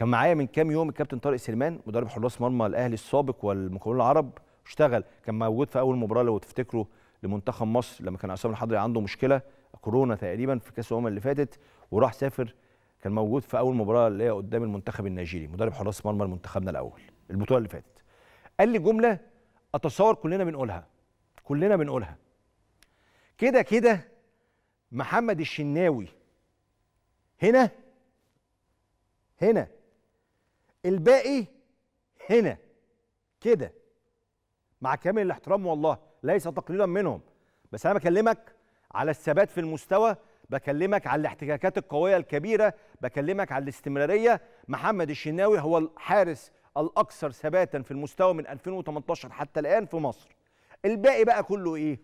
كان معايا من كام يوم الكابتن طارق سليمان مدرب حراس مرمى الاهلي السابق والمكون العرب اشتغل كان موجود في اول مباراه لو تفتكروا لمنتخب مصر لما كان عصام الحضري عنده مشكله كورونا تقريبا في كاس الامم اللي فاتت وراح سافر كان موجود في اول مباراه اللي هي قدام المنتخب النيجيري مدرب حراس مرمى لمنتخبنا الاول البطوله اللي فاتت قال لي جمله اتصور كلنا بنقولها كلنا بنقولها كده كده محمد الشناوي هنا هنا الباقي هنا كده مع كامل الاحترام والله ليس تقليلا منهم بس انا بكلمك على الثبات في المستوى بكلمك على الاحتكاكات القويه الكبيره بكلمك على الاستمراريه محمد الشناوي هو الحارس الاكثر ثباتا في المستوى من 2018 حتى الان في مصر الباقي بقى كله ايه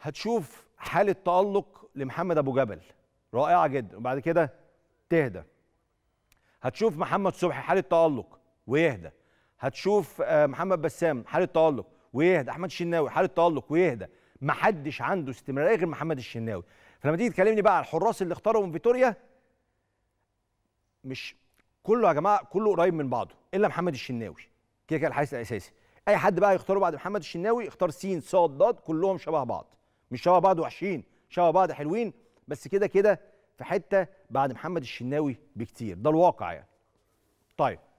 هتشوف حاله تالق لمحمد ابو جبل رائعه جدا وبعد كده تهدى هتشوف محمد صبحي حاله تالق ويهدى هتشوف آه، محمد بسام حاله تالق ويهدى احمد الشناوي حاله تالق ويهدى ما حدش عنده استمراريه غير محمد الشناوي فلما تيجي تكلمني بقى على الحراس اللي اختارهم فيتوريا مش كله يا جماعه كله قريب من بعضه الا محمد الشناوي كده كده الحارس الاساسي اي حد بقى يختاره بعد محمد الشناوي اختار سين صاد ضاد كلهم شبه بعض مش شبه بعض وحشين شبه بعض حلوين بس كده كده في حته بعد محمد الشناوي بكتير ده الواقع يعني طيب